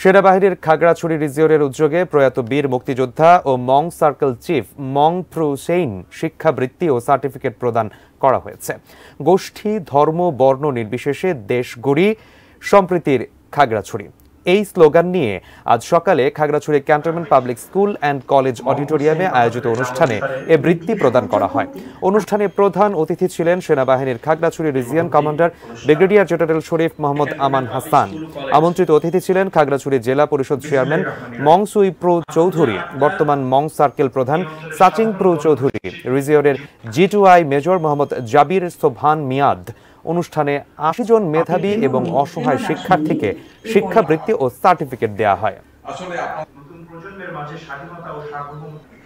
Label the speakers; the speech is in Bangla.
Speaker 1: সেনাবাহিনীর খাগড়াছড়ি রিজিওনের উদ্যোগে প্রয়াত বীর মুক্তিযোদ্ধা ও মং সার্কেল চিফ মং থ্রু সেইন শিক্ষাবৃত্তি ও সার্টিফিকেট প্রদান করা হয়েছে গোষ্ঠী ধর্ম বর্ণ নির্বিশেষে দেশ গড়ি সম্প্রীতির খাগড়াছড়ি এই স্লোগান নিয়ে আজ সকালে Khagrachhari cantonment public school and college অডিটোরিয়ামে আয়োজিত অনুষ্ঠানে এ বৃত্তি প্রদান করা হয় অনুষ্ঠানে প্রধান অতিথি ছিলেন সেনাবাহিনীর Khagrachhari region commander brigadier general Sharif Mohammad Aman Hasan আমন্ত্রিত অতিথি ছিলেন খাগড়াছড়ি জেলা পরিষদ চেয়ারম্যান মং সুই প্রো চৌধুরী বর্তমান মং সার্কেল প্রধান সাচিং প্রো চৌধুরী রিজিয়নের G two I major Mohammad Jabir Shovan Miad অনুষ্ঠানে আশি জন মেধাবী এবং অসহায় শিক্ষার্থীকে শিক্ষাবৃত্তি ও সার্টিফিকেট দেয়া হয় আসলে নতুন প্রজন্মের মাঝে স্বাধীনতা ও সার্বভৌমত্ব